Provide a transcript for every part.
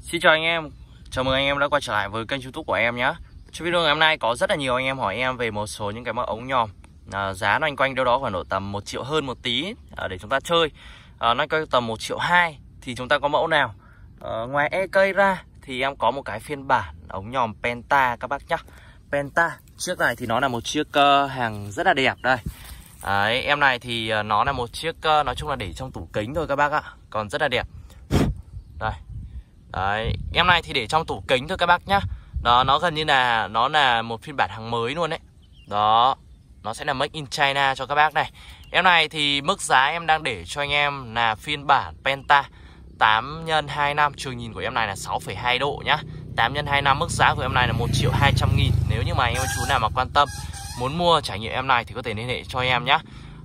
Xin chào anh em, chào mừng anh em đã quay trở lại với kênh youtube của em nhé Trong video ngày hôm nay có rất là nhiều anh em hỏi em về một số những cái mẫu ống nhòm à, Giá nó anh quanh đâu đó khoảng độ tầm 1 triệu hơn một tí à, để chúng ta chơi à, Nó quanh tầm 1 triệu 2 thì chúng ta có mẫu nào à, Ngoài EK ra thì em có một cái phiên bản ống nhòm Penta các bác nhá Penta, chiếc này thì nó là một chiếc uh, hàng rất là đẹp đây Đấy, em này thì ờ, nó là một chiếc ờ, nói chung là để trong tủ kính thôi các bác ạ Còn rất là đẹp Đây, Đấy, em này thì để trong tủ kính thôi các bác nhá Đó, nó gần như là Nó là một phiên bản hàng mới luôn đấy Đó, nó sẽ là make in China cho các bác này Em này thì mức giá em đang để cho anh em là phiên bản Penta 8 x 2 năm Trường nhìn của em này là 6,2 độ nhá 8 x 2 năm mức giá của em này là 1 triệu 200 nghìn Nếu như mà anh em chú nào mà quan tâm Muốn mua trải nghiệm em này thì có thể liên hệ cho em nhá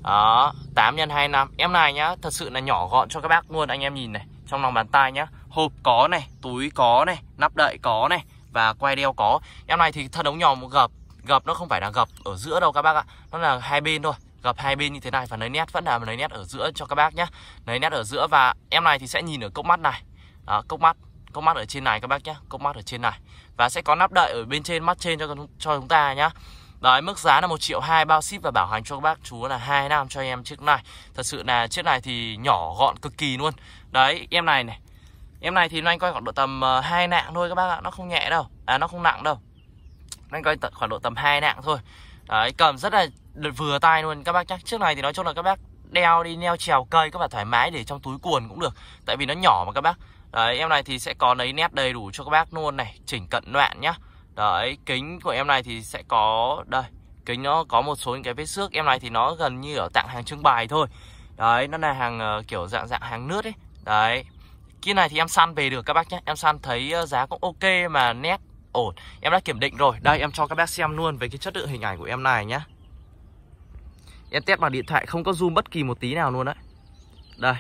Đó 8 x 2 năm Em này nhá thật sự là nhỏ gọn cho các bác luôn Anh em nhìn này trong lòng bàn tay nhá hộp có này túi có này nắp đậy có này và quay đeo có em này thì thân ống nhỏ một gập gập nó không phải là gập ở giữa đâu các bác ạ nó là hai bên thôi gập hai bên như thế này và lấy nét vẫn là lấy nét ở giữa cho các bác nhé lấy nét ở giữa và em này thì sẽ nhìn ở cốc mắt này Đó, cốc mắt cốc mắt ở trên này các bác nhé cốc mắt ở trên này và sẽ có nắp đậy ở bên trên mắt trên cho cho chúng ta nhá Đấy, mức giá là một triệu hai bao ship và bảo hành cho các bác chú là hai năm cho em chiếc này Thật sự là chiếc này thì nhỏ gọn cực kỳ luôn Đấy, em này này em này thì loanh coi khoảng độ tầm ờ, hai nặng thôi các bác ạ nó không nhẹ đâu à nó không nặng đâu loanh coi khoảng độ tầm hai nặng thôi đấy cầm rất là vừa tay luôn các bác chắc trước này thì nói chung là các bác đeo đi neo trèo cây các bạn thoải mái để trong túi quần cũng được tại vì nó nhỏ mà các bác đấy em này thì sẽ có lấy nét đầy đủ cho các bác luôn này chỉnh cận đoạn nhá đấy kính của em này thì sẽ có đây kính nó có một số những cái vết xước em này thì nó gần như ở tặng hàng trưng bày thôi đấy nó là hàng uh, kiểu dạng dạng hàng nước ấy đấy Kia này thì em săn về được các bác nhé Em săn thấy ờ, giá cũng ok mà nét ổn Em đã kiểm định rồi Đây em cho các bác xem luôn về cái chất lượng hình ảnh của em này nhé Em test bằng điện thoại không có zoom bất kỳ một tí nào luôn đấy Đây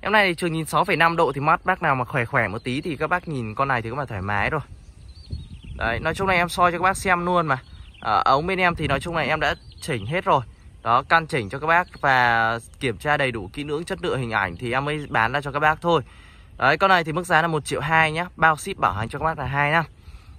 Em này thì trường nhìn 6,5 độ thì mắt bác nào mà khỏe khỏe một tí Thì các bác nhìn con này thì cũng bạn thoải mái rồi Đấy nói chung là em soi cho các bác xem luôn mà à, Ống bên em thì nói chung là em đã chỉnh hết rồi đó căn chỉnh cho các bác và kiểm tra đầy đủ kỹ lưỡng chất lượng hình ảnh thì em mới bán ra cho các bác thôi đấy con này thì mức giá là một triệu hai nhá bao ship bảo hành cho các bác là hai năm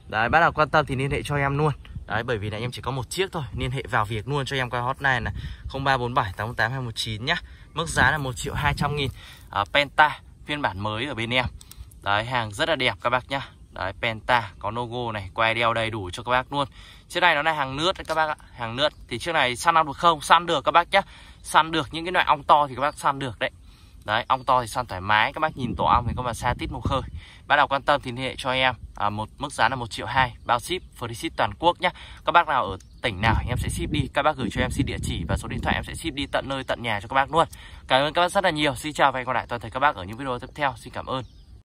đấy bác nào quan tâm thì liên hệ cho em luôn Đấy bởi vì là em chỉ có một chiếc thôi Liên hệ vào việc luôn cho em qua hotline là không ba 0347 88 219 nhá Mức giá là 1 triệu hai trăm nghìn à, Penta phiên bản mới ở bên em Đấy hàng rất là đẹp các bác nhá Đấy, Penta có logo này, que đeo đầy đủ cho các bác luôn. Chiếc này nó là hàng nước đấy các bác ạ, hàng nước. Thì chiếc này săn ăn được không? Săn được các bác nhá. Săn được những cái loại ong to thì các bác săn được đấy. Đấy, ong to thì săn thoải mái, các bác nhìn tổ ong thì các bạn xa tít màu khơi. Bác nào quan tâm thì liên hệ cho em à, một mức giá là 1 triệu 2, bao ship, free ship toàn quốc nhá. Các bác nào ở tỉnh nào em sẽ ship đi, các bác gửi cho em xin địa chỉ và số điện thoại em sẽ ship đi tận nơi tận nhà cho các bác luôn. Cảm ơn các bác rất là nhiều. Xin chào và hẹn gặp lại toàn thể các bác ở những video tiếp theo. Xin cảm ơn.